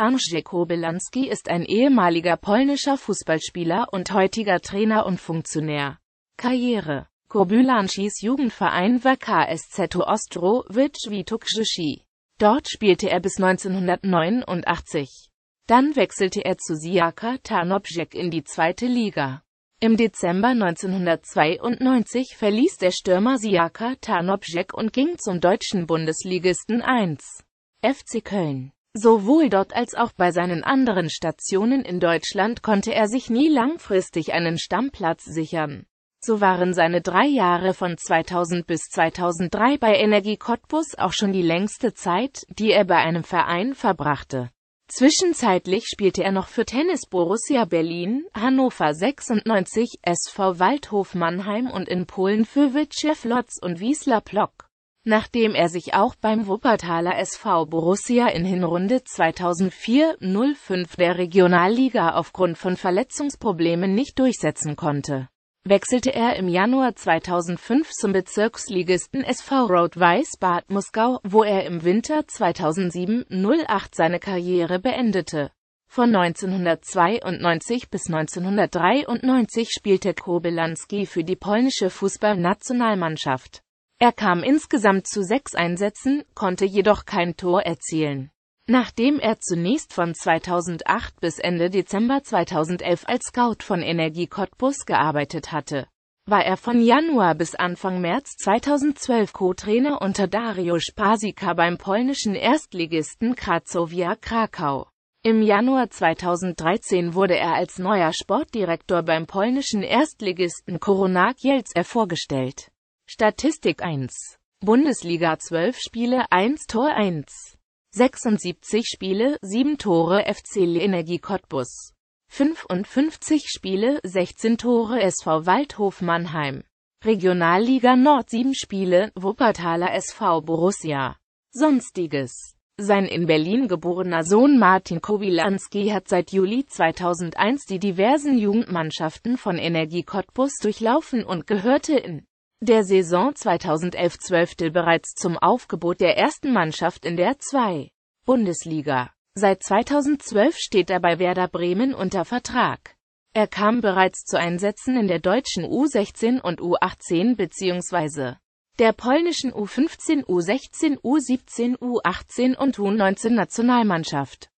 Andrzej Kobylanski ist ein ehemaliger polnischer Fußballspieler und heutiger Trainer und Funktionär. Karriere Kobylanskis Jugendverein war KSZ Ostrowicz Witok Dort spielte er bis 1989. Dann wechselte er zu Siaka Tarnobrzeg in die zweite Liga. Im Dezember 1992 verließ der Stürmer Siaka Tarnobrzeg und ging zum deutschen Bundesligisten 1. FC Köln. Sowohl dort als auch bei seinen anderen Stationen in Deutschland konnte er sich nie langfristig einen Stammplatz sichern. So waren seine drei Jahre von 2000 bis 2003 bei Energie Cottbus auch schon die längste Zeit, die er bei einem Verein verbrachte. Zwischenzeitlich spielte er noch für Tennis Borussia Berlin, Hannover 96, SV Waldhof Mannheim und in Polen für Wyciew Lotz und Wiesler Plock nachdem er sich auch beim Wuppertaler SV Borussia in Hinrunde 2004-05 der Regionalliga aufgrund von Verletzungsproblemen nicht durchsetzen konnte, wechselte er im Januar 2005 zum Bezirksligisten SV Road weiß bad Moskau, wo er im Winter 2007-08 seine Karriere beendete. Von 1992 bis 1993 spielte Kobylanski für die polnische Fußballnationalmannschaft. Er kam insgesamt zu sechs Einsätzen, konnte jedoch kein Tor erzielen. Nachdem er zunächst von 2008 bis Ende Dezember 2011 als Scout von Energie Cottbus gearbeitet hatte, war er von Januar bis Anfang März 2012 Co-Trainer unter Dario Spasika beim polnischen Erstligisten Cracovia Krakau. Im Januar 2013 wurde er als neuer Sportdirektor beim polnischen Erstligisten Koronak Kielce vorgestellt. Statistik 1. Bundesliga 12 Spiele 1 Tor 1. 76 Spiele 7 Tore FC Energie Cottbus. 55 Spiele 16 Tore SV Waldhof Mannheim. Regionalliga Nord 7 Spiele Wuppertaler SV Borussia. Sonstiges sein in Berlin geborener Sohn Martin Kobilanski hat seit Juli 2001 die diversen Jugendmannschaften von Energie Cottbus durchlaufen und gehörte in der Saison 2011-12 bereits zum Aufgebot der ersten Mannschaft in der 2. Bundesliga. Seit 2012 steht er bei Werder Bremen unter Vertrag. Er kam bereits zu Einsätzen in der deutschen U16 und U18 bzw. der polnischen U15, U16, U17, U18 und U19 Nationalmannschaft.